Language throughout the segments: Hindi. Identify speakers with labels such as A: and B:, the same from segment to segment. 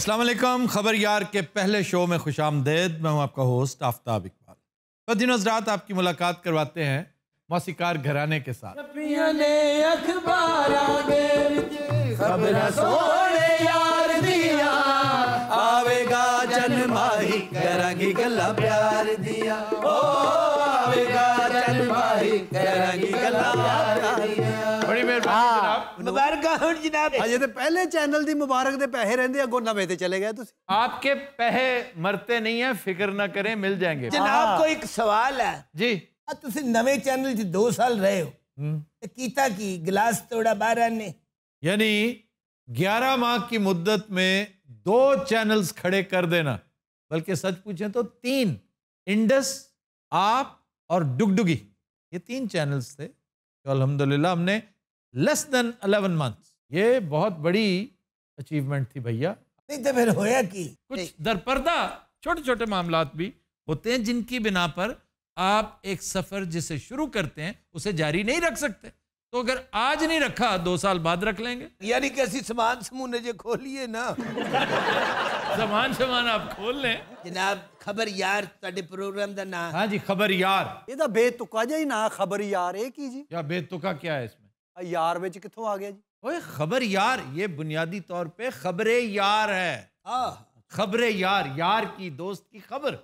A: असलम खबर यार के पहले शो में खुश आमदेद मैं हूँ आपका होस्ट आफ्ताब इकबाल तो तो रात आपकी मुलाकात करवाते हैं मौसीकार घराने के साथ आवेगा जन्माही करा गला प्यार दिया ਲੱਗਾ आपके मरते नहीं है फिक्र ना करें मिल जाएंगे जी यानी 11 माह की मुद्दत में दो चैनल्स खड़े कर देना बल्कि सच पूछें तो तीन इंडस आप और डुगडुगी ये तीन चैनल्स थे तो अल्हम्दुलिल्लाह हमने लेस देन अलेवन मंथ ये बहुत बड़ी अचीवमेंट थी भैया नहीं तो फिर होया कि कुछ दरपर्दा छोटे छोटे मामला भी होते हैं जिनकी बिना पर आप एक सफर जिसे शुरू करते हैं उसे जारी नहीं रख सकते तो अगर आज नहीं रखा दो साल बाद रख लेंगे यानी कैसी समान समूह जे खोलिए ना समान समान आप खोल लें जनाब खबर
B: यार ਤੁਹਾਡੇ ਪ੍ਰੋਗਰਾਮ ਦਾ
C: हाँ जी खबर यार
A: ये तो बेतुका जी ना खबर यार ਇਹ ਕੀ जी या बेतुका क्या है इसमें यार कितों आ गया जी ओए खबर यार ये बुनियादी तौर पे खबरे यार है खबरे यार यार की दोस्त की खबर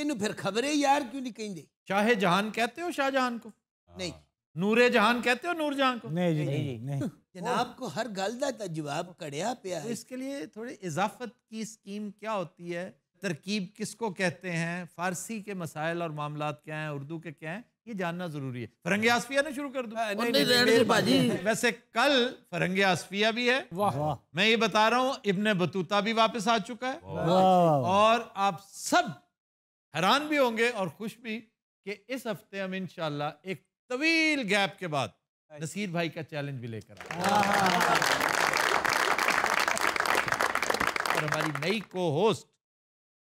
A: इन फिर खबरे यार क्यों नहीं कहेंगे शाहे जहान कहते हो शाहजहान को हाँ। नहीं नूरे जहान कहते हो नूर जहान को नहीं जी नहीं, नहीं, जनाब को हर गल का जवाब कड़िया पिया है। तो इसके लिए थोड़ी इजाफत की स्कीम क्या होती है तरकीब किसको कहते हैं फारसी के मसाइल और मामला क्या हैं उर्दू के क्या हैं ये जानना जरूरी है फरंगे आसफिया ने शुरू कर दूं हाँ, नहीं, नहीं, नहीं, नहीं, नहीं, नहीं वैसे कल फरंगे आसफिया भी है वाह मैं ये बता रहा हूँ इबन बतूता भी वापस आ चुका है और आप सब हैरान भी होंगे और खुश भी कि इस हफ्ते हम इन एक तवील गैप के बाद अच्छा। नसीर भाई का चैलेंज भी लेकर और हमारी नई को होस्ट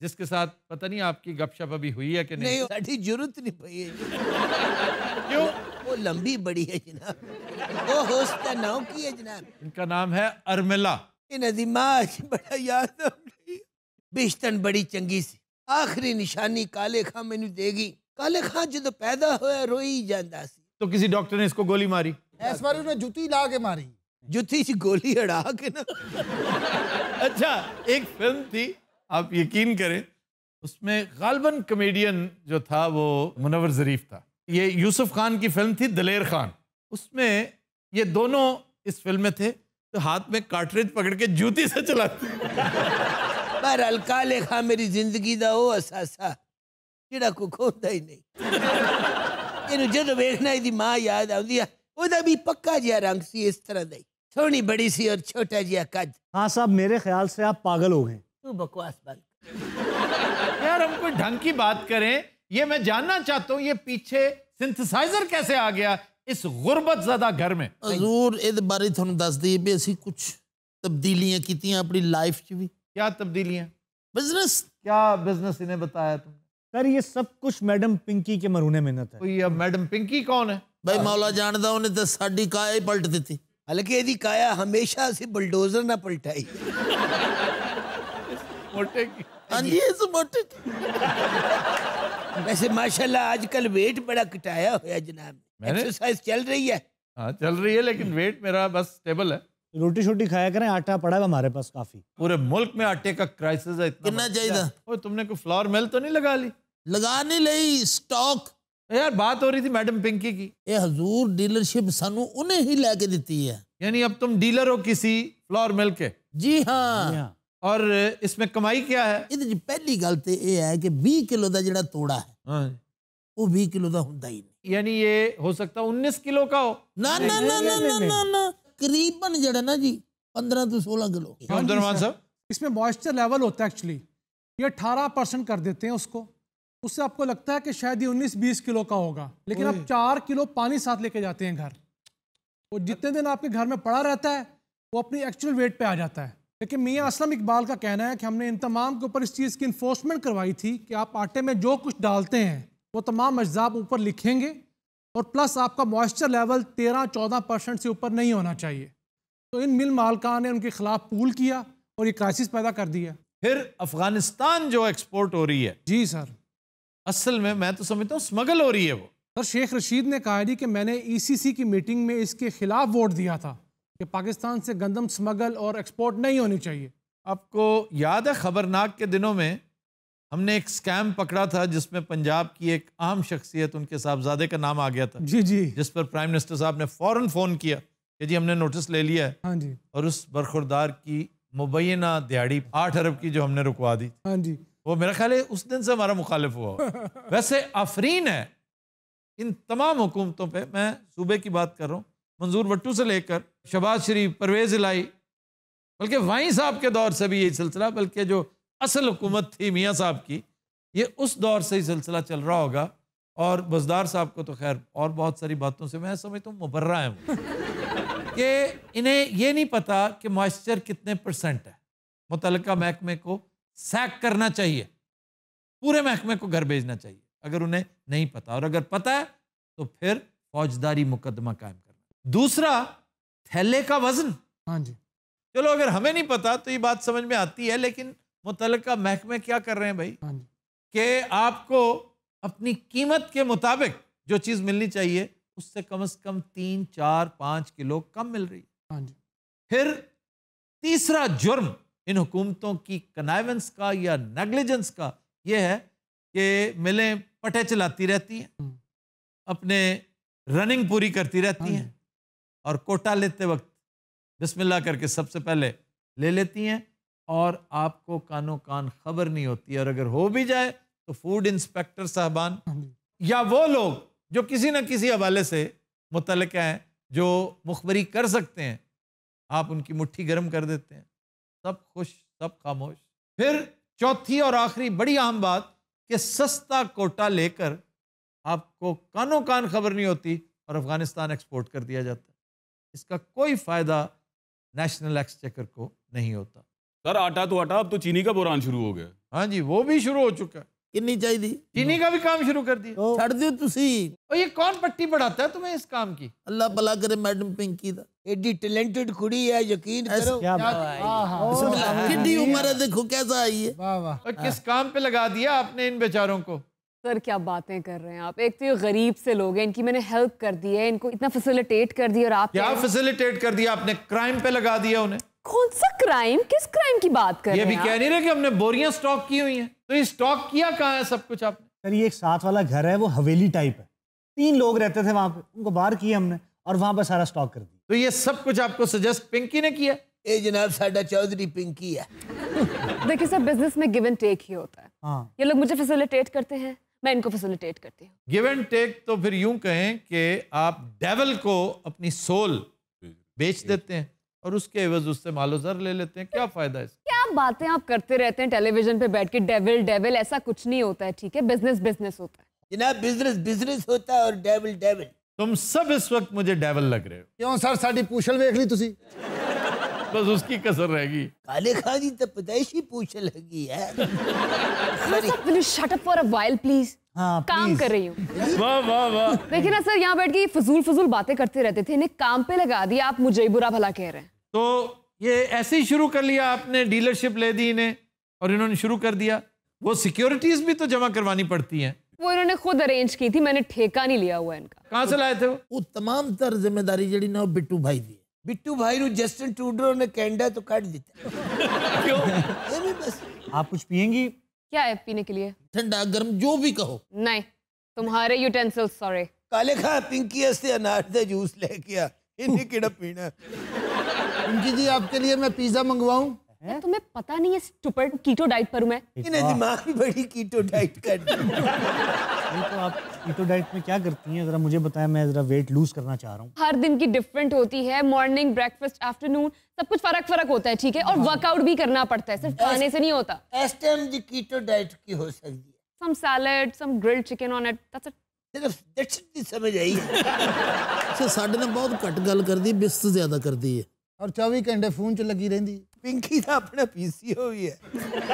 A: जिसके साथ पता नहीं आपकी गपशप अभी हुई है कि नहीं
B: नहीं जरूरत नहीं पड़ी है क्यों वो लंबी बड़ी है जनाब वो होस्ट का नाम की है
A: जनाब इनका नाम है अर्मिला
B: इन नदीमा बड़ा याद बिश्तन बड़ी चंगी सी आखिरी निशानी काले खां मेनू देगी काले खां जो तो पैदा होया रोई जाता तो किसी डॉक्टर ने
A: इसको गोली मारी इस बार उसने जूती ला के मारी जूती गोली अड़ा के ना अच्छा एक फिल्म थी आप यकीन करें उसमें गालबन कमेडियन जो था वो मुनवर ज़रीफ था ये यूसुफ खान की फिल्म थी दलेर खान उसमें ये दोनों इस फिल्म में थे तो हाथ में कार्टरेज पकड़ के जूती से चलाते पर अलका लेखा मेरी जिंदगी का वो असासा
B: ਜਿਹੜਾ ਕੋ ਖੋਦਾ ਹੀ ਨਹੀਂ ਇਹਨੂੰ ਜਦੋਂ वेखना ਇਹਦੀ ਮਾਂ ਯਾਦ ਆਉਂਦੀ ਆ ਉਹਦਾ ਵੀ ਪੱਕਾ ਜਿਹਾ ਰੰਗ ਸੀ ਇਸ ਤਰ੍ਹਾਂ ਦਾ ਹੀ ਸੋਹਣੀ ਬੜੀ ਸੀ ਔਰ
D: हाँ
A: साहब मेरे ख्याल से आप पागल हो गए
B: तू बकवास बंद
A: यार हम कोई ढंग की बात करें ये मैं जानना चाहता हूँ ये पीछे सिंथेसाइजर कैसे आ गया इस ਗੁਰਬਤ ज्यादा घर में हजूर ए बारे ਤੁਹਾਨੂੰ दस दिए भी असी कुछ तब्दीलियां की अपनी लाइफ च भी क्या तब्दीलियां बिजनेस क्या बिजनेस इन्हें बताया तुम
D: सर ये सब कुछ मैडम पिंकी के मरूने मेहनत है कोई अब मैडम पिंकी कौन है
A: भाई मौला
B: जानदा ਉਹਨੇ ਤਾਂ ਸਾਡੀ ਕਾਇਆ ਹੀ ਪਲਟ ਦਿੱਤੀ ਹਾਲਾਂਕਿ यदि काया हमेशा ਅਸੀਂ ਬਲਡੋਜ਼ਰ ना पलटाई मोटे की से हाँ मोटे
D: वैसे माशाल्लाह
B: आजकल वेट बड़ा कटाया हुआ जनाब एक्सरसाइज चल
A: रही है हाँ चल रही है लेकिन वेट मेरा बस स्टेबल है
D: रोटी शोटी खाया करें आटा पड़ा है हमारे
A: पास काफी पूरे मुल्क में आटे का क्राइसिस है इतना कितना चाहिए और तुमने कोई फ्लावर मिल तो नहीं लगा ली लगा नहीं ली स्टॉक यार बात हो रही थी मैडम पिंकी की ये हजूर डीलरशिप सानू उन्हें ही लेके देती है यानी अब तुम डीलर हो किसी फ्लावर मिल के जी हाँ, जी हाँ। और इसमें कमाई क्या है इधर ਇਹਦੇ ਵਿੱਚ ਪਹਿਲੀ ਗੱਲ ਤੇ ਇਹ ਹੈ ਕਿ 20 ਕਿਲੋ ਦਾ ਜਿਹੜਾ ਤੋੜਾ ਹੈ किलो का 20 ਕਿਲੋ ਦਾ ਹੁੰਦਾ ਹੀ ਨਹੀਂ ਯਾਨੀ ਇਹ ਹੋ ਸਕਦਾ 19 ਕਿਲੋ ਦਾ ना ना ना ना
C: ना करीबन जड़ा ना जी पंद्रह तो सोलह किलो इसमें मॉइस्चर लेवल होता है एक्चुअली ये अठारह परसेंट कर देते हैं उसको उससे आपको लगता है कि शायद ये उन्नीस बीस किलो का होगा लेकिन आप चार किलो पानी साथ लेके जाते हैं घर और जितने दिन आपके घर में पड़ा रहता है वो अपनी एक्चुअल वेट पे आ जाता है लेकिन मियाँ असलम इकबाल का कहना है कि हमने इन तमाम के ऊपर इस चीज़ की इन्फोर्समेंट करवाई थी कि आप आटे में जो कुछ डालते हैं वो तमाम अज्जा ऊपर लिखेंगे और प्लस आपका मॉइस्चर लेवल तेरह चौदह परसेंट से ऊपर नहीं होना चाहिए तो इन मिल मालकान ने उनके खिलाफ पूल किया और ये क्राइसिस पैदा कर दिया
A: फिर अफगानिस्तान जो एक्सपोर्ट हो रही है जी सर असल में मैं तो समझता हूँ स्मगल हो रही है वो
C: सर शेख रशीद ने कहा कि मैंने ई e की मीटिंग में इसके खिलाफ वोट दिया था कि पाकिस्तान से गंदम स्मगल और एक्सपोर्ट नहीं होनी
A: चाहिए आपको याद है खबरनाक के दिनों में हमने एक स्कैम पकड़ा था जिसमें पंजाब की एक आम शख्सियत उनके साहबजादे का नाम आ गया था जी जी जिस पर प्राइम मिनिस्टर साहब ने फ़ौरन फ़ोन किया कि जी हमने नोटिस ले लिया है हाँ जी और उस बरखुरदार की मुबैना दिहाड़ी आठ अरब की जो हमने रुकवा दी हाँ जी वो मेरा ख्याल है उस दिन से हमारा मुखालिफ हुआ वैसे आफरीन है इन तमाम हुकूमतों पर मैं सूबे की बात कर रहा हूँ मंजूर भट्टू से लेकर शबाज शरीफ परवेज़ लाई बल्कि वाई साहब के दौर से भी यही सिलसिला बल्कि जो असल हुकूमत थी मियाँ साहब की ये उस दौर से ही सिलसिला चल रहा होगा और बजदार साहब को तो खैर और बहुत सारी बातों से मैं समझता हूँ मुबर्रा है कि इन्हें ये नहीं पता कि मॉइस्चर कितने परसेंट है मुतल महकमे को सैक करना चाहिए पूरे महकमे को घर भेजना चाहिए अगर उन्हें नहीं पता और अगर पता है तो फिर फौजदारी मुकदमा कायम दूसरा थैले का वजन हाँ जी चलो अगर हमें नहीं पता तो ये बात समझ में आती है लेकिन मुतल महकमे क्या कर रहे हैं भाई हाँ के आपको अपनी कीमत के मुताबिक जो चीज़ मिलनी चाहिए उससे कम से कम तीन चार पांच किलो कम मिल रही है हाँ जी फिर तीसरा जुर्म इन हुकूमतों की कनाइवेंस का या नेग्लिजेंस का यह है कि मिलें पटे चलाती रहती हैं हम्म। अपने रनिंग पूरी करती रहती हाँ हैं और कोटा लेते वक्त बिस्मिल्लाह करके सबसे पहले ले लेती हैं और आपको कानों कान खबर नहीं होती और अगर हो भी जाए तो फूड इंस्पेक्टर साहबान हाँ या वो लोग जो किसी न किसी हवाले से मुतल हैं जो मुखबरी कर सकते हैं आप उनकी मुट्ठी गर्म कर देते हैं सब खुश सब खामोश फिर चौथी और आखिरी बड़ी अहम बात कि सस्ता कोटा लेकर आपको कानों कान खबर नहीं होती और अफगानिस्तान एक्सपोर्ट कर दिया जाता है इसका कोई फायदा नेशनल एक्सचेकर को नहीं होता सर आटा तो आटा अब तो चीनी का बुरान शुरू हो गया हाँ जी वो भी शुरू हो चुका है किन्नी चाहिए चीनी का भी काम शुरू कर दिया तो छड़ दियो तुसी और ये कौन पट्टी बढ़ाता है तुम्हें इस काम की अल्लाह भला करे मैडम पिंकी दा एडी टैलेंटेड कुड़ी है यकीन करो क्या बात है हाँ, हाँ। कितनी उम्र है देखो कैसा आई है वाह वाह और किस काम पे लगा दिया आपने इन बेचारों
E: को सर क्या बातें कर रहे हैं आप एक तो ये गरीब से लोग हैं इनकी मैंने हेल्प कर दी है इनको इतना फैसिलिटेट कर दिया और आप क्या फैसिलिटेट
A: कर दिया आपने क्राइम पे लगा दिया उन्हें
E: कौन सा क्राइम किस क्राइम की बात कर ये रहे हैं कह
A: नहीं रहे कि हमने बोरियां स्टॉक की हुई हैं तो ये स्टॉक किया कहाँ है सब कुछ आपने
D: सर ये एक साथ वाला घर है वो हवेली टाइप है तीन लोग रहते थे वहां पे उनको बाहर किया हमने
E: और वहां पर सारा स्टॉक कर दिया
A: तो ये सब कुछ आपको सजेस्ट पिंकी ने किया ए जनाब साडा चौधरी पिंकी है
E: देखिए सर बिजनेस में गिव एंड टेक ही होता है हाँ। ये लोग मुझे फैसिलिटेट करते हैं मैं इनको फैसिलिटेट करती हूँ
A: गिव एंड टेक तो फिर यूं कहें कि आप डेवल को अपनी सोल बेच देते हैं और उसके एवज उससे मालो जर ले लेते हैं क्या फायदा है
E: क्या बातें आप करते रहते हैं टेलीविजन पे बैठ के डेविल डेविल ऐसा कुछ नहीं होता है ठीक है बिजनेस बिजनेस होता
A: है जनाब बिजनेस बिजनेस होता है और डेविल डेविल तुम सब इस वक्त मुझे डेविल लग रहे हो क्यों सर साड़ी पूछल देख ली तुसी बस उसकी कसर रहेगी
E: काले खान जी तो पैदाइशी
B: पूछ लगी है
E: will you shut up for a while please हाँ, काम कर रही हूं वाह वाह वाह देखिए ना सर यहां बैठ के फजूल फजूल बातें करते रहते थे इन्हें काम पे लगा दिया आप मुझे ही बुरा भला कह रहे हैं
A: तो ये ऐसे ही शुरू कर लिया आपने डीलरशिप ले दी इन्हें और इन्होंने शुरू कर दिया वो सिक्योरिटीज भी तो जमा करवानी पड़ती हैं
E: वो इन्होंने खुद अरेंज की थी मैंने ठेका नहीं लिया हुआ इनका कहां से लाए थे वो वो तमाम
B: तर जिम्मेदारी जड़ी ना बिट्टू भाई दी बिट्टू भाई ने जस्टिन ट्रूडो ने कैंडा तो काट दिया क्यों
D: बस आप कुछ पियेंगी
E: क्या है पीने के लिए ठंडा गर्म जो भी कहो नहीं तुम्हारे यूटेंसिल्स सॉरी काले खा पिंकी से अनार से
B: जूस लेके आ इन्हें किड़ा पीना पिंकी जी आपके लिए मैं पिज्जा मंगवाऊं
E: है? तो तुम्हें पता नहीं है स्टूपर्ड कीटो डाइट पर मैं इन्हें दिमाग में बड़ी कीटो डाइट कर तो
D: आप कीटो डाइट में क्या करती हैं जरा मुझे बताएं मैं जरा वेट लूज करना चाह रहा हूँ
E: हर दिन की डिफरेंट होती है मॉर्निंग ब्रेकफास्ट आफ्टरनून सब कुछ फर्क फर्क होता है ठीक है और वर्कआउट हाँ। भी करना पड़ता है सिर्फ खाने से नहीं होता एस टाइम जी कीटो डाइट की हो सकती है some salad some grilled chicken on it that's it that's ਸਿਰਫ समझ आई सो
B: साडे ने बहुत कट गल कर दी बिस्त ज्यादा कर दी है और 24 घंटे फोन च लगी ਰਹਿੰਦੀ है पिंकी ना
E: अपने पीसी हुई है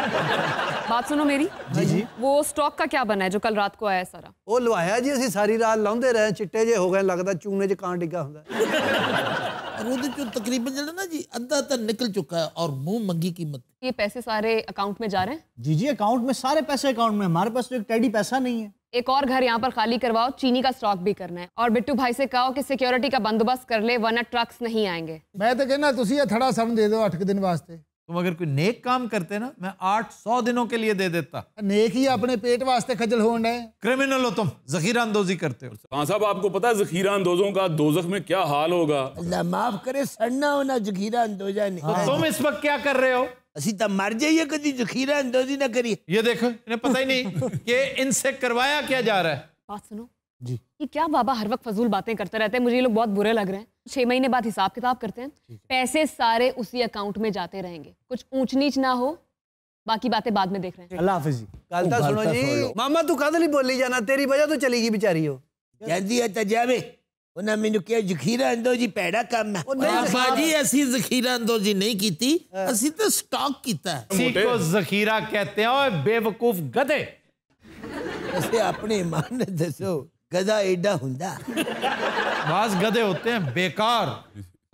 E: बात सुनो मेरी जी जी वो स्टॉक का क्या बना है जो कल रात को आया सारा
C: वो लवाया जी अभी सारी रात लाते रहे चिट्टे जे हो गए लगता चूने च कान डिगा होंगे जो ना जी अद्धा तो निकल चुका है और मुंह
D: मंगी कीमत
E: ये पैसे सारे अकाउंट में जा रहे हैं
D: जी जी अकाउंट में सारे पैसे अकाउंट में हमारे पास तो एक टैडी
E: पैसा नहीं है एक और घर यहाँ पर खाली करवाओ चीनी का स्टॉक भी करना है और बिट्टू भाई से कहो कि सिक्योरिटी का बंदोबस्त कर ले वरना ट्रक्स नहीं आएंगे मैं
A: तो कहना तुम थड़ा सन दे दो अठ दिन वास्ते तुम अगर कोई नेक काम करते ना मैं आठ सौ दिनों के लिए दे देता नेक ही अपने पेट वास्ते खजल हो रहे क्रिमिनल हो तुम जखीरा अंदोजी करते हो हाँ साहब आपको पता है जखीरा अंदोजों का दोजख में क्या हाल होगा
B: अल्लाह माफ करे सड़ना होना जखीरा अंदोजा नहीं तो तुम
A: इस वक्त क्या कर रहे हो असी तो मर जाइए कभी जखीरा अंदोजी ना करिए ये देखो इन्हें पता ही नहीं कि इनसे करवाया क्या जा रहा है
E: बात सुनो जी ये क्या बाबा हर वक्त फजूल बातें करते रहते हैं मुझे ये लोग बहुत बुरे लग रहे हैं छह महीने बाद हिसाब किताब करते हैं पैसे सारे उसी अकाउंट में जाते रहेंगे कुछ ऊंच नीच ना हो बाकी बातें बाद में देख रहे हैं अल्लाह हाफिज
D: जी ਗੱਲ तो सुनो तो जी मामा
B: तू कदली बोली जाना तेरी वजह तो चलेगी बेचारी हो जल्दी है ਉਹ ਜਾਂਦੀ ਉਹਨਾਂ ਮੈਨੂੰ ਕਿਹਾ ਜ਼ਖੀਰਾ ਅੰਦੋਜੀ ਪੈੜਾ ਕੰਮ ਹੈ ਬਾਬਾ ਜੀ ਅਸੀਂ ਜ਼ਖੀਰਾ ਅੰਦੋਜੀ ਨਹੀਂ ਕੀਤੀ ਅਸੀਂ ਤਾਂ ਸਟਾਕ ਕੀਤਾ ਹੈ ਸੀ
A: ਕੋ ਜ਼ਖੀਰਾ ਕਹਤੇ ਹੋ ਬੇਵਕੂਫ ਗਧੇ
B: ਅਸੀਂ ਆਪਣੇ ਇਮਾਨ ਨੇ ਦੱਸੋ गधा एडा हुंदा
A: बाज गधे होते हैं बेकार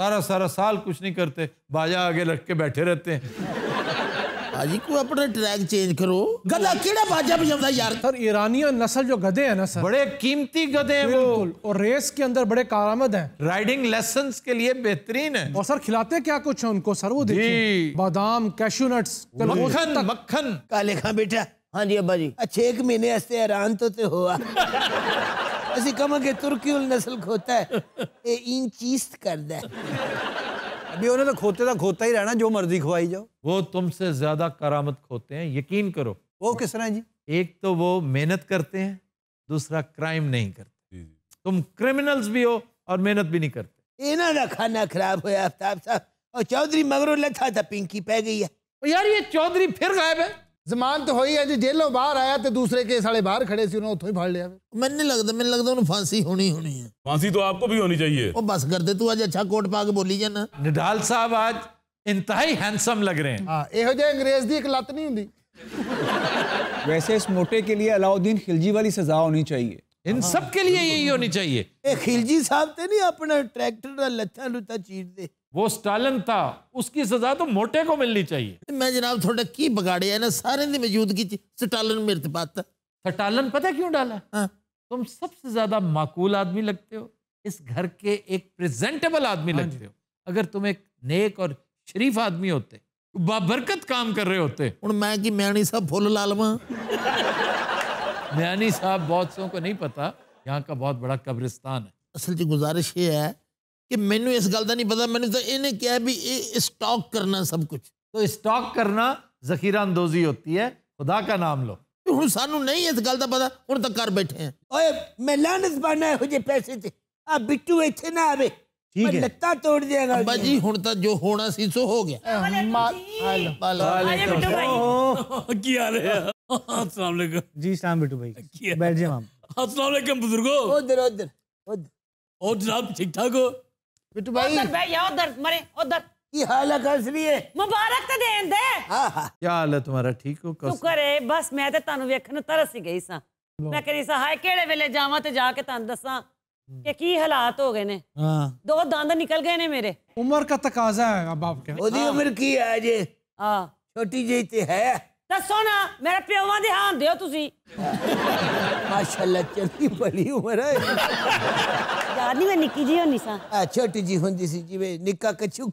A: सारा सारा साल कुछ नहीं करते बाजा आगे लटके बैठे रहते हैं
C: ਭਾਜੀ को अपने ट्रैक चेंज करो गधा केड़ा बाजा बजाता यार सर ईरानियन नस्ल जो गधे हैं ना सर बड़े कीमती गधे हैं वो और रेस के अंदर बड़े कारामद हैं
A: राइडिंग लेसंस के लिए
C: बेहतरीन है और सर खिलाते क्या कुछ है उनको सर वो देखिए बादाम कैशू नट्स मक्खन मक्खन काले खा बेटा हां जी अब्बा जी अच्छे एक महीने
B: से ईरान तो ते हुआ ਅਸੀਂ ਕਵਾਂਗੇ ਤੁਰਕੀ ਉਲ नस्ल खोता है ਇਹ
A: इन चीज ਕਰਦਾ ਹੈ भी उन्हें तो खोते तो खोता ही रहना जो मर्जी खुआई जाओ वो तुमसे ज्यादा करामत खोते हैं यकीन करो वो किस तरह जी एक तो वो मेहनत करते हैं दूसरा क्राइम नहीं करते तुम क्रिमिनल्स भी हो और मेहनत भी नहीं करते
B: इन्होंने खाना खराब होया आफ्ताब साहब और चौधरी मगरों लथा था तो पिंकी पै गई
A: है यार ये चौधरी फिर गायब है जमानत तो हो जो जेलों बहर आया तो दूसरे केस वाले बाहर खड़े से उन्होंने उतो ही फड़ लिया मैंने लगता मैंने लगता उन्होंने फांसी होनी होनी है फांसी तो आपको भी होनी चाहिए वो बस कर दे तू आज अच्छा कोर्ट पा के बोली जाना निडाल साहब आज इंतहाई हैंडसम लग रहे हैं यहोजे हाँ, अंग्रेज की एक लत नहीं होंगी वैसे इस मोटे के लिए अलाउद्दीन खिलजी वाली सजा होनी चाहिए इन सब के लिए यही होनी चाहिए खिलजी साहब तो नहीं अपना ट्रैक्टर लत्था लुत्ता चीर दे वो स्टालिन था उसकी सजा तो मोटे को मिलनी चाहिए मैं जनाब थोड़ा की बगाड़े है ना सारे की मौजूदगी स्टालिन मेरे ਤੇ पाता ਸਟਾਲਨ पता क्यों डाला हाँ। तुम सबसे ज्यादा माकूल आदमी लगते हो इस घर के एक प्रेजेंटेबल आदमी हाँ लगते हो अगर तुम एक नेक और शरीफ आदमी होते बाबरकत काम कर रहे होते हूँ मैं कि म्याणी साहब फुल लाल लवा म्याणी साहब बहुत सो को नहीं पता यहाँ का बहुत बड़ा कब्रिस्तान है
B: असल जी गुजारिश ये है
A: ਕਿ ਮੈਨੂੰ ਇਸ ਗੱਲ ਦਾ ਨਹੀਂ ਪਤਾ ਮੈਨੂੰ ਤਾਂ ਇਹਨੇ ਕਿਹਾ ਵੀ ਇਹ ਸਟਾਕ ਕਰਨਾ ਸਭ ਕੁਝ तो स्टॉक करना जखीरा अंदोजी होती है खुदा का नाम लो ਹੁਣ ਸਾਨੂੰ ਨਹੀਂ ਇਸ ਗੱਲ ਦਾ ਪਤਾ ਹੁਣ ਤਾਂ ਘਰ ਬੈਠੇ ਆ ਓਏ ਮੈਂ ਲਾਨਤ ਬਾਨਾ ਹੋ ਜੇ ਪੈਸੇ ਤੇ ਆ ਬਿੱਟੂ ਇੱਥੇ ਨਾ
B: ਆਵੇ ਠੀਕ ਹੈ ਲੱਤਾਂ ਤੋੜ ਦੇਗਾ ਅੱਬਾ ਜੀ ਹੁਣ ਤਾਂ ਜੋ ਹੋਣਾ ਸੀ ਸੋ ਹੋ ਗਿਆ
D: ਕੀ ਹਾਲ ਹੈ ਅਸਲਾਮ ਅਲੈਕਮ ਜੀ ਸਲਾਮ ਬਿੱਟੂ ਭਾਈ ਬੈਠ ਜਾ ਮਾਮ
B: ਅਸਲਾਮ ਅਲੈਕਮ ਬਜ਼ੁਰਗੋ ਉਧਰ ਉਧਰ ਉਧਰ ਉਹ ਜਨਾਬ ਠੀਕ ਠਾਕ
F: ਹੋ बिट्टू भाई उधर बैठ जाओ उधर मरे उधर की हालत है श्री ए मुबारक ते तो देन दे हां हां
A: क्या हाल है तुम्हारा ठीक हो कस
F: करे बस मैं ते तन्नू देखने तरस ही गई सा मैं करी सा हाय केड़े वेले जावा ते जाके तन्न दसा के की हालात हो गए ने हां दो दांत निकल गए ने मेरे
C: उम्र का तकाजा है अब आप के ओदी हाँ। उम्र की है जे
F: हां छोटी जी ते है दसोना मेरा प्योवा ध्यान दो
B: माशा चलती बड़ी उम्र है
F: यार नहीं मैं जी होनी
B: सा छोटी जी होंगी सी जिम्मे निका कछु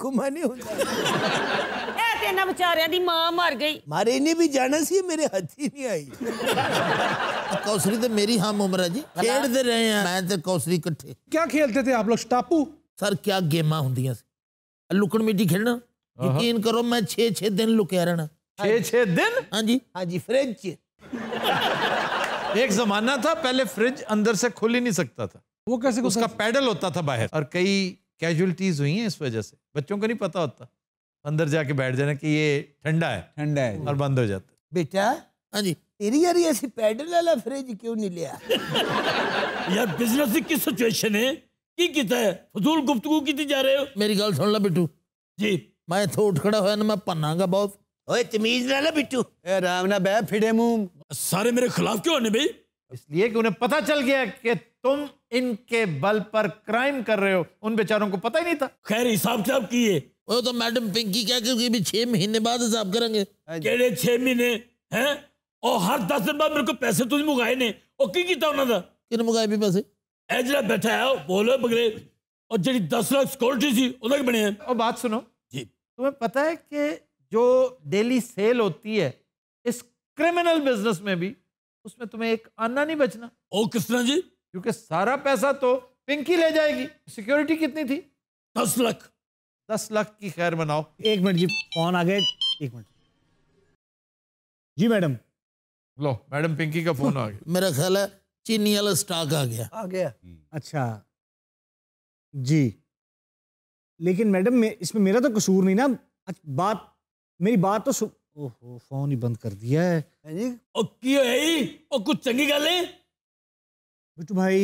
A: मिट्टी खेलना यकीन करो मैं छे छे
B: दिन लुकया रहना छे हाँ छह दिन हाँ जी हाँ जी फ्रिज
A: एक जमाना था पहले फ्रिज अंदर से खुल ही नहीं सकता था वो कैसे उसका पैडल होता था बाहर और कई कैजुअलिटीज हुई हैं इस वजह से बच्चों को नहीं पता होता अंदर जाके बैठ जाना कि ये ठंडा है ठंडा है और बंद हो जाता
B: बेटा हाँ जी तेरी यार ऐसी पैडल वाला फ्रिज क्यों नहीं लिया
A: यार बिजनेस की किस सिचुएशन है की किता है फजूल गुफ्तगू की जा रहे हो मेरी गल सुन लो बिटू जी मैं तो उठ खड़ा होया ना मैं पन्नागा बहुत ओए तमीज ना ना बिट्टू ए राम ना बे फिडे मुंह सारे मेरे खिलाफ क्यों आने भाई इसलिए कि उन्हें पता चल गया कि तुम इनके बल पर क्राइम कर रहे हो उन बेचारों को पता ही नहीं था खैर हिसाब किताब किए वो तो मैडम पिंकी क्या क्योंकि भी छह महीने बाद हिसाब करेंगे हाँ केड़े छह महीने हैं और हर दस दिन बाद मेरे को पैसे तुझे तो मुगाए ने और की किया उन्होंने ਦਾ किन मुगाए भी पैसे ਇਹ ਜਿਹੜਾ ਬੈਠਾ ਹੈ ਉਹ ਬੋਲੋ और ਜਿਹੜੀ 10 ਲੱਖ ਸਿਕਿਉਰਿਟੀ ਸੀ ਉਹਦਾ बने हैं ਉਹ बात सुनो जी तुम्हें पता है कि जो डेली सेल होती है इस क्रिमिनल बिजनेस में भी उसमें तुम्हें एक आना नहीं बचना ओ कृष्णा जी क्योंकि सारा पैसा तो पिंकी ले जाएगी सिक्योरिटी कितनी थी दस लाख दस लाख की खैर बनाओ एक मिनट जी फोन आ गए एक मिनट जी मैडम लो मैडम पिंकी का फोन आ गया मेरा ख्याल है चीनी वाला स्टॉक आ गया आ गया हम्म। अच्छा जी
D: लेकिन मैडम इसमें मेरा तो कसूर नहीं ना बात ਮੇਰੀ ਬਾਤ ਤਾਂ ਓਹੋ ਫੋਨ ਹੀ ਬੰਦ ਕਰ ਦਿਆ ਹੈ ਹਾਂਜੀ ਉਹ ਕੀ ਹੋਇਆ ਜੀ ओ कुछ चंगी गल है बिट्टू भाई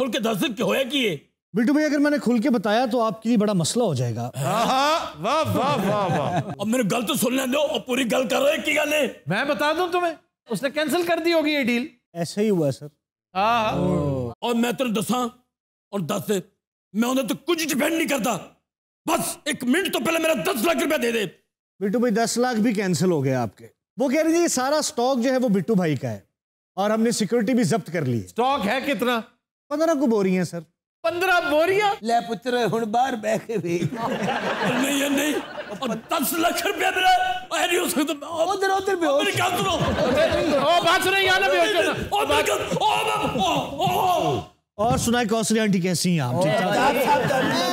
D: खुल के दस के होया कि ये बिट्टू भाई अगर मैंने खुल के बताया तो आपके लिए बड़ा मसला हो जाएगा
A: हाँ, हाँ, वाह वाह वाह वाह अब मेरे गल तो सुन ले दो और पूरी गल कर रहे की गल है मैं बता दूं तुम्हें उसने कैंसिल कर दी होगी ये डील ऐसे ही हुआ सर हाँ, और मैं तेन दसा और दस
C: मैं उन्हें तो कुछ डिपेंड नहीं करता बस एक मिनट तो पहले मेरा दस लाख रुपया दे दे बिट्टू
D: भाई दस लाख भी कैंसिल हो गया आपके वो कह रही थी सारा स्टॉक जो है वो बिट्टू भाई का है और हमने सिक्योरिटी भी जब्त कर ली स्टॉक है कितना पंद्रह को बोरी है सर
A: पंद्रह बोरिया
D: ले पुत्र हूं बाहर बह के भी
C: नहीं नहीं और दस लाख रुपया
B: मेरा मैं नहीं हो सकता उधर उधर भी मेरे काम करो ओ बात सुनो यहां ना जाना ओ बात ओ
D: ओ और सुनाए कौशल आंटी कैसी हैं आप ठीक
B: ठाक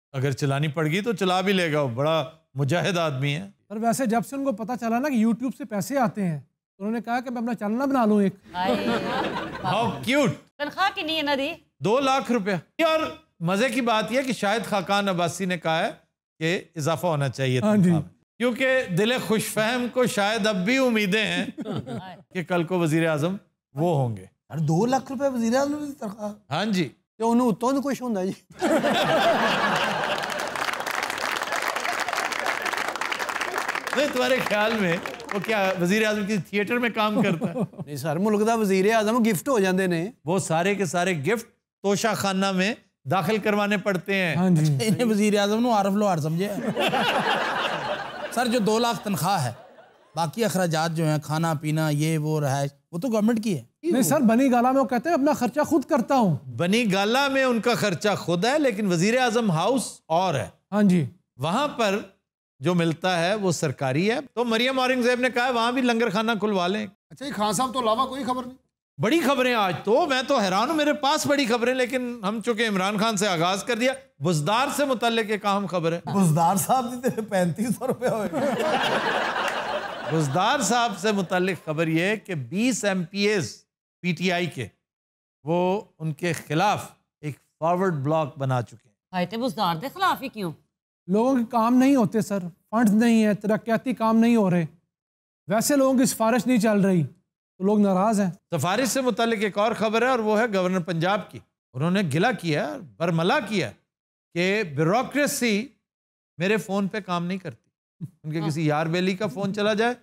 A: अगर चलानी पड़गी तो चला भी लेगा बड़ा मुजाहिद आदमी है
E: पर
C: वैसे जब से उनको पता चला ना कि यूट्यूब से पैसे आते हैं तो उन्होंने कहा कि मैं अपना चैनल बना लूँ एक
F: हाउ क्यूट तनख्वाह की नहीं है ना दी
A: दो लाख रुपया और मजे की बात यह कि शायद खाकान अब्बासी ने कहा है कि इजाफा होना चाहिए हाँ क्योंकि दिल खुशफहम को शायद अब भी उम्मीदें हैं कि कल को वजीर आजम वो होंगे अरे दो लाख रुपए वजीर आजम हाँ जी तो उन्होंने तो खुश होंगे जी नहीं तुम्हारे ख्याल में ਉਹ ਕਿਆ ਵਜ਼ੀਰ ਆਜ਼ਮ ਕੀ ਥੀਏਟਰ ਮੇ ਕੰਮ ਕਰਦਾ ਨਹੀਂ ਸਰ ਮੁਲਕ ਦਾ ਵਜ਼ੀਰ ਆਜ਼ਮ ਗਿਫਟ ਹੋ ਜਾਂਦੇ ਨੇ ਉਹ सारे ਕੇ ਸਾਰੇ ਗਿਫਟ ਤੋਸ਼ਾ ਖਾਨਾ ਮੇ ਦਾਖਲ ਕਰਵਾਨੇ ਪੜਤੇ ਹੈ ਹਾਂਜੀ ਇਹਨੇ ਵਜ਼ੀਰ ਆਜ਼ਮ ਨੂੰ आरफ लोहार समझे सर जो दो लाख तनख्वाह है
C: बाकी अखराज जो हैं खाना पीना ये वो रहायश वो तो गवर्नमेंट की है नहीं सर बनी गाला में वो कहते हैं
A: अपना खर्चा खुद करता हूँ बनी गाला में उनका खर्चा खुद है लेकिन वजीर आजम हाउस और है हाँ जी वहां पर जो मिलता है वो सरकारी है तो मरियम औरंगजेब ने कहा वहां भी लंगर खाना खुलवा लें अच्छा
C: खान साहब तो अलावा कोई खबर
A: नहीं बड़ी खबरें आज तो मैं तो हैरान हूँ मेरे पास बड़ी खबरें लेकिन हम चूंकि इमरान खान से आगाज कर दिया बुजदार से मुतल एक अहम खबर है बुजदार साहब जी तेरे पैंतीस सौ रुपये बुजदार साहब से मुतल खबर ये कि बीस M P S P T I के वो उनके खिलाफ एक फॉरवर्ड ब्लॉक बना चुके
F: हैं बुजदार के खिलाफ
A: ही क्यों
C: लोगों के काम नहीं होते सर फंड्स नहीं है तरक्याती काम नहीं हो रहे वैसे लोगों की सिफारिश नहीं चल रही तो लोग नाराज हैं
A: सिफारिश से मुतलिक एक और खबर है और वो है गवर्नर पंजाब की उन्होंने गिला किया बरमला किया कि ब्यूरोसी मेरे फ़ोन पे काम नहीं करती उनके हाँ। किसी यार बेली का फ़ोन चला जाए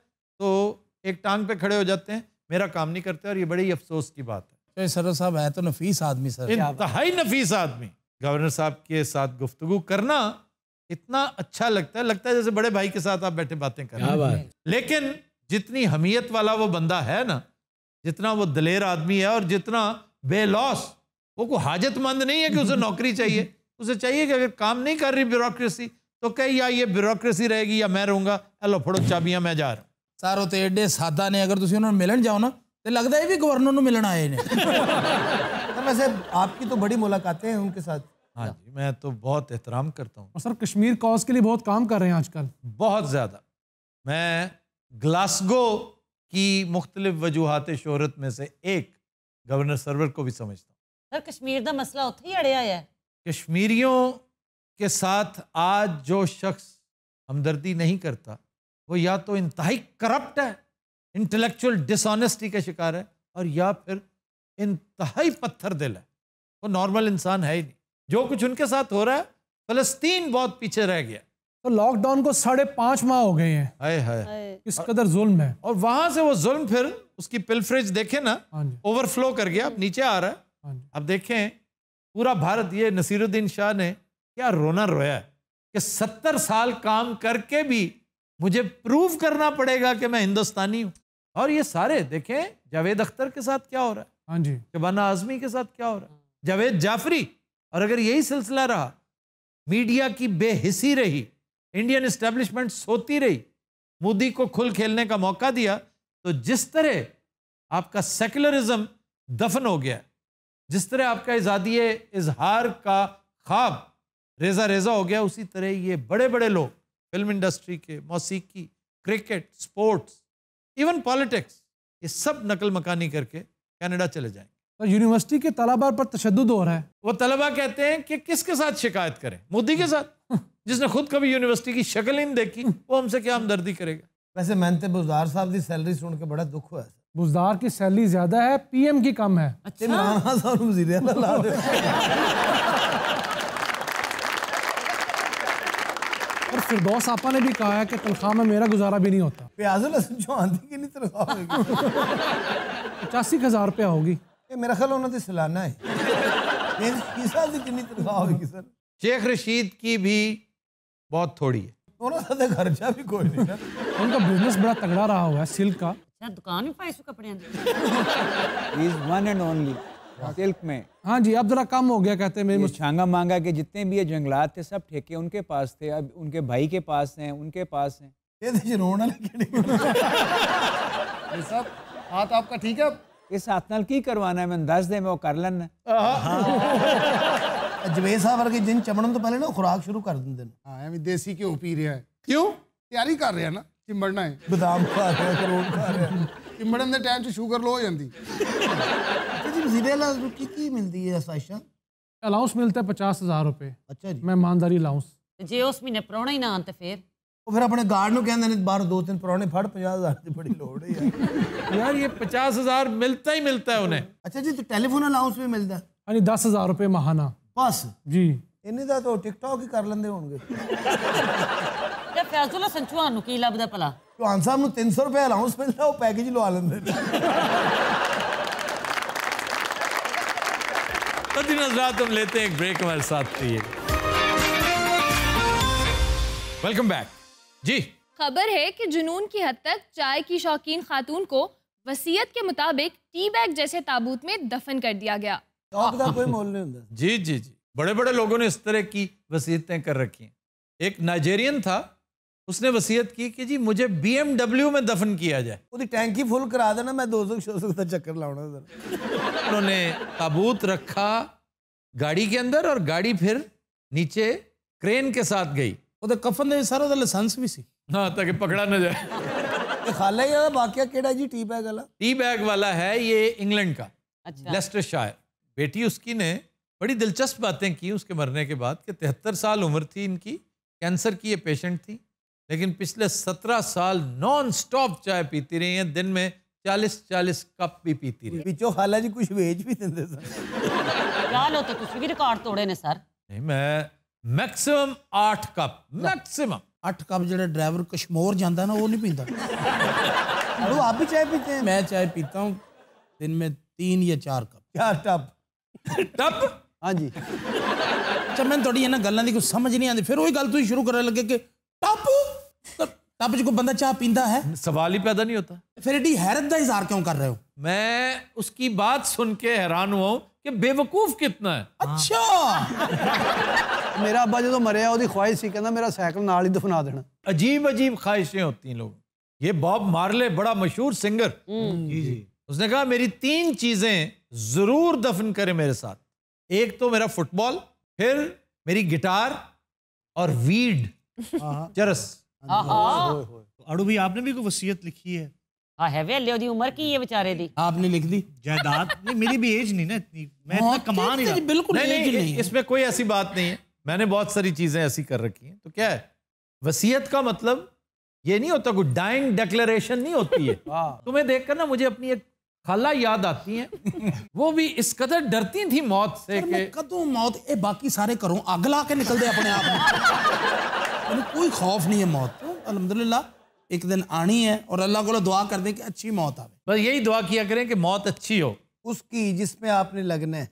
A: तो एक टांग पे खड़े हो जाते हैं मेरा काम नहीं करते और ये बड़ी अफसोस की बात है तो सर साहब है तो नफीस आदमी सर इंतहाई नफीस आदमी गवर्नर साहब के साथ गुफ्तु करना इतना अच्छा लगता है लगता है जैसे बड़े भाई के साथ आप बैठे बातें कर रहे हैं लेकिन जितनी हमीयत वाला वो बंदा है ना जितना वो दलेर आदमी है और जितना बेलॉस वो को हाजतमंद नहीं है कि उसे नौकरी चाहिए उसे चाहिए कि अगर काम नहीं कर रही ब्यूरोक्रेसी तो कहे या ये ब्यूरोक्रेसी रहेगी या मैं रहूंगा हेलो फड़ो चाबियां मैं जा रहा हूँ सारो तो एडे सादा ने अगर तुम उन्होंने मिलन जाओ ना तो लगता है भी गवर्नर मिलना आए ਆਏ ਨੇ तो आपकी तो बड़ी मुलाकातें हैं उनके साथ हाँ जी मैं तो बहुत एहतराम करता हूँ
C: सर कश्मीर कॉज के लिए बहुत काम कर रहे हैं आजकल
A: बहुत ज़्यादा मैं ग्लासगो की मुख्तलिफ वजूहत शहरत में से एक गवर्नर सरवर को भी समझता
F: हूँ सर कश्मीर का मसला उत ही आया है
A: कश्मीरियों के साथ आज जो शख्स हमदर्दी नहीं करता वो या तो इंतहाई करप्ट है इंटेलेक्चुअल डिसऑनेस्टी का शिकार है और या फिर इंतहाई पत्थर दिल है वो नॉर्मल इंसान है ही नहीं जो कुछ उनके साथ हो रहा है फलस्तीन बहुत पीछे रह गया तो
C: लॉकडाउन को साढ़े पांच माह हो गए हैं हाय हाय
A: कदर जुल्म है और वहां से वो जुल्म फिर उसकी पिलफ्रिज देखे ना ओवरफ्लो हाँ कर गया अब हम्म। नीचे आ रहा है हाँ अब देखें पूरा भारत ये नसीरुद्दीन शाह ने क्या रोना रोया कि सत्तर साल काम करके भी मुझे प्रूव करना पड़ेगा कि मैं हिंदुस्तानी हूँ और ये सारे देखें जावेद अख्तर के साथ क्या हो रहा है हाँ जी शबाना आजमी के साथ क्या हो रहा है जावेद जाफरी और अगर यही सिलसिला रहा मीडिया की बेहिसी रही इंडियन इस्टेब्लिशमेंट सोती रही मोदी को खुल खेलने का मौका दिया तो जिस तरह आपका सेकुलरिज्म दफन हो गया जिस तरह आपका आज़ादी इजहार का ख्वाब रेजा रेजा हो गया उसी तरह ये बड़े बड़े लोग फिल्म इंडस्ट्री के मौसीकी क्रिकेट स्पोर्ट्स इवन पॉलिटिक्स ये सब नकल मकानी करके कनाडा चले जाएंगे पर यूनिवर्सिटी
C: के तलाबा पर तशद हो रहा है
A: वो तलबा कहते हैं कि किसके साथ शिकायत करें मोदी के साथ हम्म। जिसने खुद कभी यूनिवर्सिटी की शक्ल ही देखी हम्म। वो हमसे क्या हमदर्दी करेगा वैसे मैंने तो बुजदार साहब की सैलरी सुन के बड़ा दुख हुआ
C: बुजदार की सैलरी ज्यादा है पीएम की कम है अच्छा? और फिरदौस ने भी कहा है कि तनख्वाह में मेरा गुजारा भी नहीं होता प्याज जो आंधी की नहीं
G: तनख्वाह
C: पचासी हजार रुपया होगी मेरा ख्याल उन्होंने तो
A: सलाना है शेख रशीद की भी बहुत थोड़ी है उन्होंने खर्चा भी कोई नहीं था उनका बिजनेस बड़ा तगड़ा रहा
C: हुआ है सिल्क का अच्छा,
F: दुकान भी कपड़े
C: वन एंड ओनली सिल्क में हाँ जी अब जरा कम हो गया कहते हैं मुझे छांगा मांगा कि जितने भी ये जंगलात थे सब ठेके उनके पास थे अब उनके भाई के पास हैं उनके पास हैं ये तो रोना लगे
A: सब हाथ आपका ठीक है इस हाथ न की करवाना है मैं दस दे मैं कर लें हाँ। जवेद साहब वर्ग जिन चमड़न तो पहले ना खुराक शुरू कर
C: देंगे हाँ देसी घ्यो पी रहा है क्यों तैयारी कर रहा ना चिंबड़ना है बदम खा रहा करोड़ खा रहा चिंबड़न के टाइम शुगर लो हो जाती रुकी अच्छा की मिलती है साइशा अलाउंस मिलता है पचास हजार रुपए अच्छा जी मैं ईमानदारी अलाउंस
F: जे उस महीने प्रौना ही ना आते फिर
C: फिर अपने गार्ड को कहते हैं दो तीन पुराने फड़ पचास हजार
B: की बड़ी लोड
A: है यार ये पचास हजार मिलता ही मिलता है उन्हें
F: अच्छा जी तो टेलीफोन
C: अलाउंस भी मिलता है यानी दस हजार रुपये महाना बस
A: जी
F: इन्हें
C: तो टिकटॉक ही कर लेंगे हो
F: फैसला
C: तीन सौ
B: रुपये
A: वेलकम बैक जी
E: खबर है कि जुनून की हद तक चाय की शौकीन खातून को वसीयत के मुताबिक टी बैग जैसे ताबूत में दफन कर दिया गया
B: तो कोई मोल नहीं
A: जी जी जी बड़े बड़े लोगों ने इस तरह की वसीयतें कर रखी हैं एक नाइजेरियन था उसने वसीयत की कि जी मुझे बीएमडब्ल्यू में दफन किया जाए
B: टैंकी फुल करा देना मैं दो सौ छह चक्कर ਚੱਕਰ सर
A: उन्होंने ताबूत रखा गाड़ी के अंदर और गाड़ी फिर नीचे क्रेन के साथ गई ਉਹਦੇ ਕਫਨ ਦੇ ਸਾਰਾ ਉਹਦੇ ਲਾਇਸੈਂਸ ਵੀ ਸੀ ਹਾਂ ਤਾਂ ਕਿ ਪਕੜਾ ਨਾ ਜਾਏ ਖਾਲਾ
B: ਹੀ ਇਹਦਾ ਵਾਕਿਆ ਕਿਹੜਾ ਜੀ ਟੀ बैग ਵਾਲਾ
A: टी बैग वाला है ये इंग्लैंड का अच्छा लेस्टरशायर बेटी उसकी ने बड़ी दिलचस्प बातें की उसके मरने के बाद कि तिहत्तर साल उम्र थी इनकी कैंसर की ये पेशेंट थी लेकिन पिछले सत्रह साल नॉन स्टॉप चाय पीती रही हैं दिन में चालीस चालीस कप भी पीती रही पिछो हालांकि कुछ भेज भी देंगे
F: सर तो कुछ भी रिकॉर्ड तोड़े ने सर
A: नहीं मैं मैक्सिमम आठ कप मैक्सिमम आठ कप जो ड्राइवर कश्मोर जाता ना वो नहीं पीता और आप भी चाय पीते हैं मैं चाय पीता हूँ दिन में तीन या चार कप क्या टप टप हाँ जी अच्छा मैंने थोड़ी है गलों की कुछ समझ नहीं आती फिर वही गल तो शुरू कर लगे कि टप तो टप जो को बंदा चाह पीता है सवाल ही पैदा नहीं होता फिर एडी हैरत का इजहार क्यों कर रहे हो मैं उसकी बात सुन के हैरान हुआ हूँ कि बेवकूफ कितना है अच्छा
C: मेरा अब जो मरिया ख्वाहिश थी कहना मेरा सैकल नाल ही दफना देना
A: अजीब अजीब ख्वाहिशें होती हैं लोग ये बॉब मारले बड़ा मशहूर सिंगर हम्म। जी जी उसने कहा मेरी तीन चीज़ें ज़रूर दफन करें मेरे साथ एक तो मेरा फुटबॉल फिर मेरी गिटार और वीड हाँ। चरस हाँ अड़ू भी आपने भी कोई वसीयत लिखी
F: है हाँ है वे दी उम्र की ये बेचारे दी आपने लिख दी जायदाद नहीं मेरी भी एज नहीं ना इतनी मैं कमा नहीं बिल्कुल नहीं, नहीं, नहीं, नहीं
A: इसमें कोई ऐसी बात नहीं है मैंने बहुत सारी चीज़ें ऐसी कर रखी हैं तो क्या है वसीयत का मतलब ये नहीं होता कुछ डाइंग डेक्लेरेशन नहीं होती है तुम्हें देखकर ना मुझे अपनी एक खाला याद आती है वो भी इस कदर डरती थी मौत से कि मौत ए बाकी सारे करो अग ला के निकल दे अपने आप में कोई खौफ नहीं है मौत तो अलहमदिल्ला एक दिन आनी है और अल्लाह को दुआ कर दे कि अच्छी मौत आवे बस यही दुआ किया करें कि मौत अच्छी हो उसकी जिसमें आपने
C: लगना है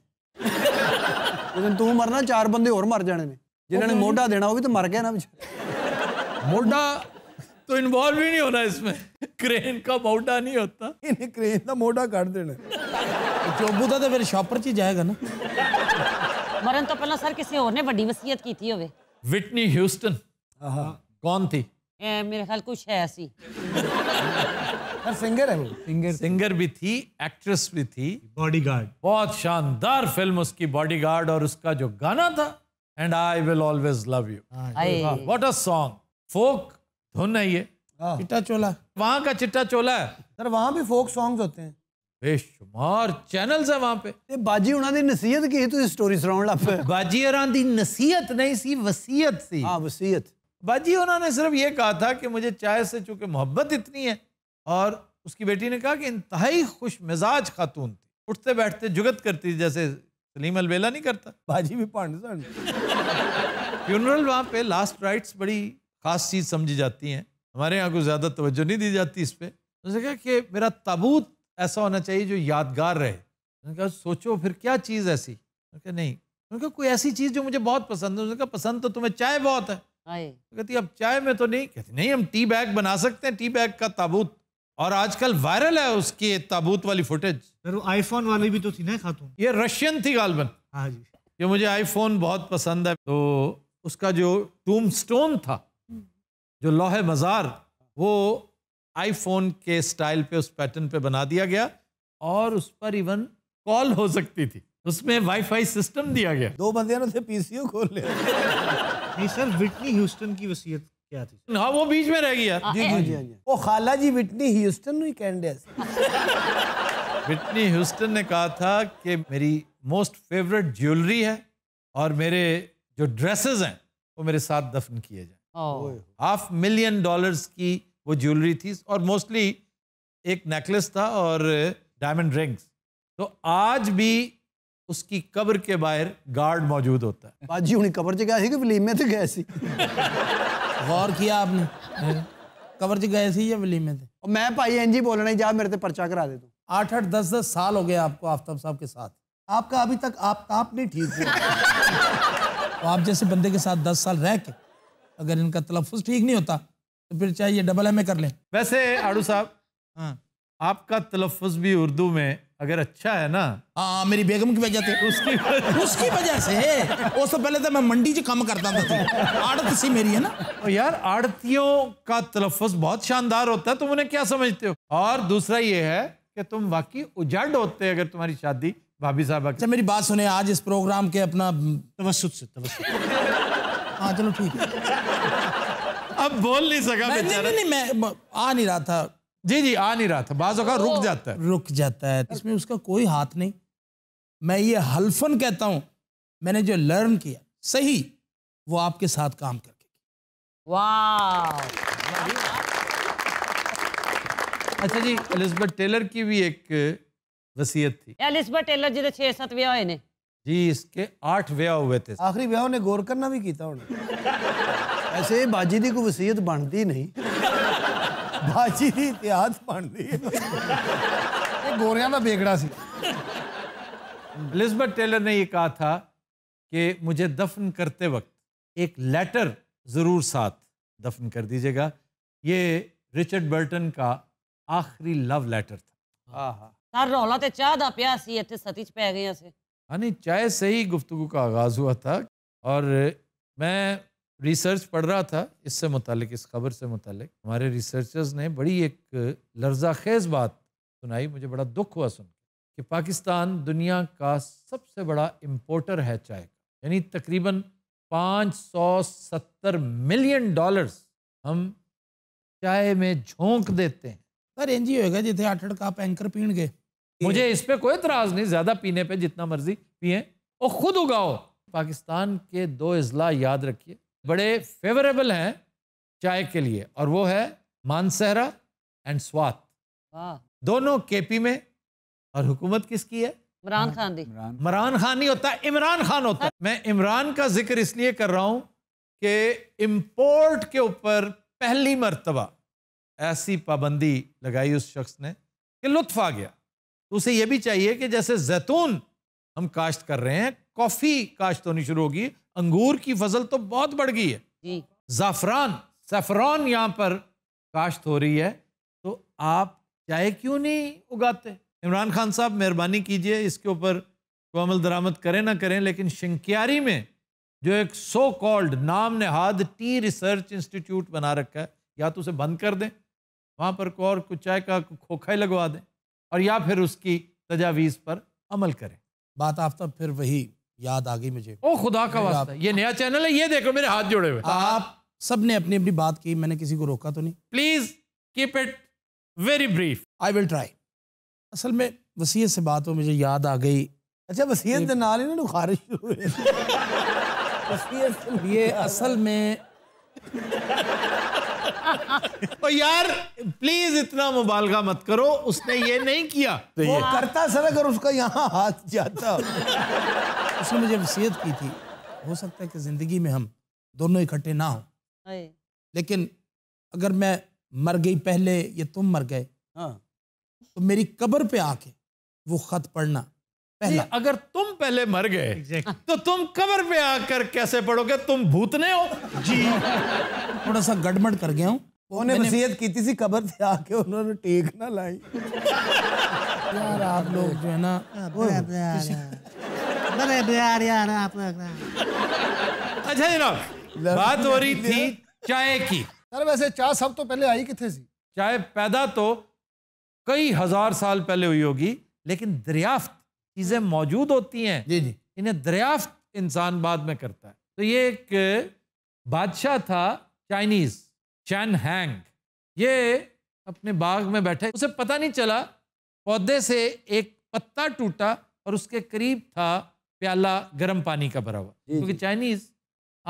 C: लेकिन तू मरना चार बंदे और मर जाने जिन्होंने मोटा देना वो भी तो
A: मर गया ना मोटा तो इन्वॉल्व ही नहीं होना इसमें क्रेन
F: का मोटा नहीं होता इन्हें क्रेन का मोटा काट देना चोबू का तो फिर शॉपर च जाएगा ना मरण तो पहला सर किसी और ने बड़ी वसीयत की थी होवे विटनी
A: ह्यूस्टन हाँ, हाँ। कौन थी
F: ए, मेरे ख्याल कुछ है ऐसी
A: और सिंगर है वो सिंगर सिंगर भी थी एक्ट्रेस भी थी बॉडीगार्ड बहुत शानदार फिल्म उसकी बॉडीगार्ड और उसका जो गाना था and I will always love you what a song folk धुन है ये हाँ। चिट्टा चोला वहां का चिट्टा चोला है सर वहां भी फोक सॉन्ग्स होते हैं बेशुमार चैनल्स है वहां पे ते बाजी उना दी नसीहत की है तू ਸਟੋਰੀ स्टोरी सुनाउण ਪਏ बाजी ਹੋਰਾਂ दी नसीहत नहीं सी वसीयत सी हां वसीयत बाजी उन्होंने सिर्फ ये कहा था कि मुझे चाय से चूंकि मोहब्बत इतनी है और उसकी बेटी ने कहा कि इंतहाई खुश मिजाज खातून थी उठते बैठते जुगत करती थी जैसे सलीम अलबेला नहीं करता बाजी भी पांडे फ्यूनरल वहाँ पे लास्ट राइट्स बड़ी खास चीज़ समझी जाती हैं हमारे यहाँ को ज़्यादा तवज्जो नहीं दी जाती इस पर उसने कहा कि मेरा ताबूत ऐसा होना चाहिए जो यादगार रहे उन्होंने कहा सोचो फिर क्या चीज़ ऐसी उन्होंने कहा नहीं उन्होंने कहा कोई ऐसी चीज़ जो मुझे बहुत पसंद है उन्होंने कहा पसंद तो तुम्हें चाय बहुत है कहती अब चाय में तो नहीं कहती नहीं हम टी बैग बना सकते हैं टी बैग का ताबूत और आजकल वायरल है उसकी ताबूत वाली फुटेज सर वो आईफोन वाली भी तो थी ना खातून ये रशियन थी गालबन हाँ जी ये मुझे आईफोन बहुत पसंद है तो उसका जो टूम स्टोन था जो लोहे मज़ार वो आईफोन के स्टाइल पे उस पैटर्न पे बना दिया गया और उस पर इवन कॉल हो सकती थी उसमें वाईफाई सिस्टम दिया गया दो बंदे ने पीसीओ खोल लिया नहीं सर
D: विटनी ह्यूस्टन की वसीयत हाँ
A: वो बीच में रह गया हाँ, जी जी जी
D: वो खाला जी विटनी
B: ह्यूस्टन हुई कैंडेस
A: विटनी ह्यूस्टन ने कहा था कि मेरी मोस्ट फेवरेट ज्वेलरी है और मेरे जो ड्रेसेस हैं वो मेरे साथ दफन किए जाए हाफ मिलियन डॉलर्स की वो ज्वेलरी थी और मोस्टली एक नेकलेस था और डायमंड रिंग्स तो आज भी उसकी कब्र के बाहर गार्ड मौजूद होता
C: है बाजी उन्हें कब्र जगह है कि फिल्म में तो गए
A: गौर किया आपने कंवर जी गए थे या विली में थे और मैं भाई जी बोलना ही जा मेरे से पर्चा करा दे तू आठ आठ दस दस साल हो गए आपको आफ्ताब साहब के साथ आपका अभी तक आफ्ताब नहीं ठीक हुआ
C: तो आप
A: जैसे बंदे के साथ दस साल रह के अगर इनका तलफुज ठीक नहीं होता तो फिर चाहिए डबल एम ए कर लें वैसे आड़ू साहब हाँ आपका तलफुज भी उर्दू में अगर अच्छा है ना हाँ मेरी बेगम की वजह से उसकी उसकी वजह से उससे तो पहले तो मैं मंडी च काम करता था आड़त सी मेरी है ना तो यार आड़तियों का तलफ़ बहुत शानदार होता है तुम उन्हें क्या समझते हो और दूसरा ये है कि तुम वाकई उजड़ होते अगर तुम्हारी शादी भाभी साहब अच्छा मेरी बात सुने आज इस प्रोग्राम के अपना तवसुत से तवसुत हाँ चलो ठीक है अब बोल नहीं सका नहीं, नहीं, नहीं, मैं आ नहीं रहा था जी जी आ नहीं रहा था बाज का रुक जाता है रुक जाता है इसमें उसका कोई हाथ नहीं मैं ये हल्फन कहता हूँ मैंने जो लर्न किया सही वो आपके साथ काम करके
F: वाह
A: अच्छा जी एलिजबेथ टेलर की भी एक वसीयत
F: थी एलिजबेथ टेलर जी तो छह सात ब्याह हुए ने
A: जी इसके आठ ब्याह हुए थे
B: आखिरी ब्याह ने गौर करना भी किया
C: ऐसे बाजी की कोई वसीयत बनती नहीं ਬਾਜੀ की इतिहास बन ਇਹ
A: गोरिया का बेगड़ा सी एलिजबेथ टेलर ने यह कहा था कि मुझे दफन करते वक्त एक लेटर ज़रूर साथ दफन कर दीजिएगा ये रिचर्ड बर्टन का आखिरी लव लेटर
C: था
F: सर रौला ते चाह का पिया सी सती सतीच पै गए हाँ
A: नहीं चाय से ही गुफ्तगू का आगाज हुआ था और मैं रिसर्च पढ़ रहा था इससे मुतल इस खबर से मुतल हमारे रिसर्चर्स ने बड़ी एक लर्जा खेज बात सुनाई मुझे बड़ा दुख हुआ सुन कि पाकिस्तान दुनिया का सबसे बड़ा इम्पोर्टर है चाय का यानी तकरीबन 570 मिलियन डॉलर्स हम चाय में झोंक देते हैं सर एन जी होगा जितने आठ का आप एंकर पीण गए मुझे इस पर कोई इतराज़ नहीं ज़्यादा पीने पर जितना मर्जी पिए और ख़ुद उगाओ पाकिस्तान के दो अजला याद रखिए बड़े फेवरेबल हैं चाय के लिए और वो है मानसहरा एंड स्वात दोनों केपी में और हुकूमत किसकी है
F: इमरान खान इमरान
A: खान नहीं होता इमरान खान होता मैं इमरान का जिक्र इसलिए कर रहा हूं कि इम्पोर्ट के ऊपर पहली मरतबा ऐसी पाबंदी लगाई उस शख्स ने कि लुत्फ आ गया तो उसे यह भी चाहिए कि जैसे जैतून हम काश्त कर रहे हैं कॉफ़ी काश्त होनी शुरू होगी अंगूर की फजल तो बहुत बढ़ गई है जाफरान सेफरान यहाँ पर काश्त हो रही है तो आप चाय क्यों नहीं उगाते इमरान खान साहब मेहरबानी कीजिए इसके ऊपर को अमल दरामद करें ना करें लेकिन शंकियारी में जो एक सो कॉल्ड नाम नहाद टी रिसर्च इंस्टीट्यूट बना रखा है या तो उसे बंद कर दें वहाँ पर को और कुछ चाय का खोखा ही लगवा दें और या फिर उसकी तजावीज़ पर अमल करें बात आफ्ताब फिर वही याद आ गई मुझे ओ खुदा का वास्ता ये नया चैनल है ये देखो मेरे हाथ जोड़े हुए आप सब ने अपनी अपनी बात की मैंने किसी को रोका तो नहीं please keep it very brief I will try असल में वसीयत से बात हो मुझे याद आ गई अच्छा वसीयत नाल ही ना ਨੂੰ ਖਾਰਿਜ ਸ਼ੁਰੂ वसीयत ਵਸੀਅਤ ਇਹ ਅਸਲ और यार प्लीज इतना मुबालगा मत करो उसने ये नहीं किया तो वो तो करता सर अगर उसका यहाँ हाथ जाता
F: उसने
A: मुझे वसीयत की थी हो सकता है कि जिंदगी में हम दोनों इकट्ठे ना हो लेकिन अगर मैं मर गई पहले या तुम मर गए हाँ। तो मेरी कब्र पे आके वो खत पढ़ना पहला अगर तुम पहले मर गए exactly. तो तुम कबर पे आकर कैसे पढ़ोगे तुम भूतने हो जी
B: थोड़ा सा गड़बड़ कर गया हूँ उन्होंने वसीयत की थी सी कबर पे आके उन्होंने टेक ना
G: लाई यार आप लोग जो है
B: ना
A: अरे यार यार आप लोग अच्छा
B: जनाब बात हो रही थी
A: चाय की सर वैसे चाय सब तो पहले आई कितने सी चाय पैदा तो कई हजार साल पहले हुई होगी लेकिन दरियाफ्त चीज़ें मौजूद होती हैं जी जी इन्हें दरियाफ्त इंसान बाद में करता है तो ये एक बादशाह था चाइनीज़ चैन हैंग ये अपने बाग में बैठे उसे पता नहीं चला पौधे से एक पत्ता टूटा और उसके करीब था प्याला गर्म पानी का भरा हुआ क्योंकि चाइनीज़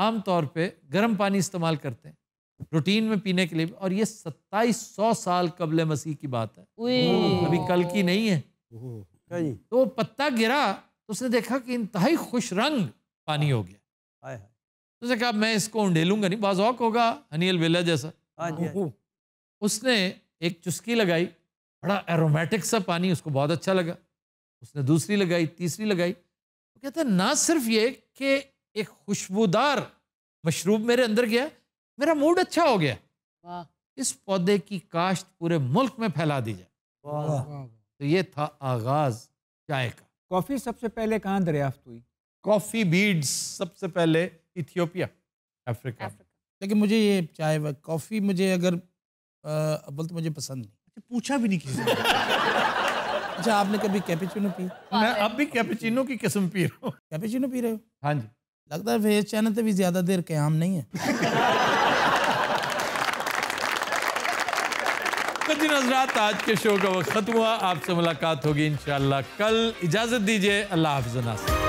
A: आम तौर पे गर्म पानी इस्तेमाल करते हैं रूटीन में पीने के लिए और ये सत्ताईस सौ साल कबल मसीह की बात है अभी कल की नहीं है तो वो पत्ता गिरा तो उसने देखा कि इंतहाई खुश रंग पानी हो गया तो उसने कहा मैं इसको उंडेलूंगा नहीं बाजौक होगा हनील वेला जैसा हाँ हाँ उसने एक चुस्की लगाई बड़ा एरोमेटिक सा पानी उसको बहुत अच्छा लगा उसने दूसरी लगाई तीसरी लगाई तो कहता है ना सिर्फ ये कि एक खुशबूदार मशरूब मेरे अंदर गया मेरा मूड अच्छा हो गया इस पौधे की काश्त पूरे मुल्क में फैला दी
F: जाए
A: तो ये था आगाज चाय का कॉफी सबसे पहले कहाँ दरियाफ्त हुई कॉफी बीड्स सबसे पहले इथियोपिया अफ्रीका लेकिन मुझे ये चाय कॉफी मुझे अगर बोलते तो मुझे पसंद नहीं अच्छा, पूछा भी नहीं किसी अच्छा आपने कभी कैपेचिनो पी मैं अब भी कैपेचिनो की किस्म पी रहा हूँ कैपेचिनो पी रहे हो हाँ जी लगता है चैनल तो भी ज्यादा देर क्याम नहीं है जी हजरात आज के शो का वक्त ख़त्म हुआ आपसे मुलाकात होगी इन कल इजाज़त दीजिए अल्लाह नासिर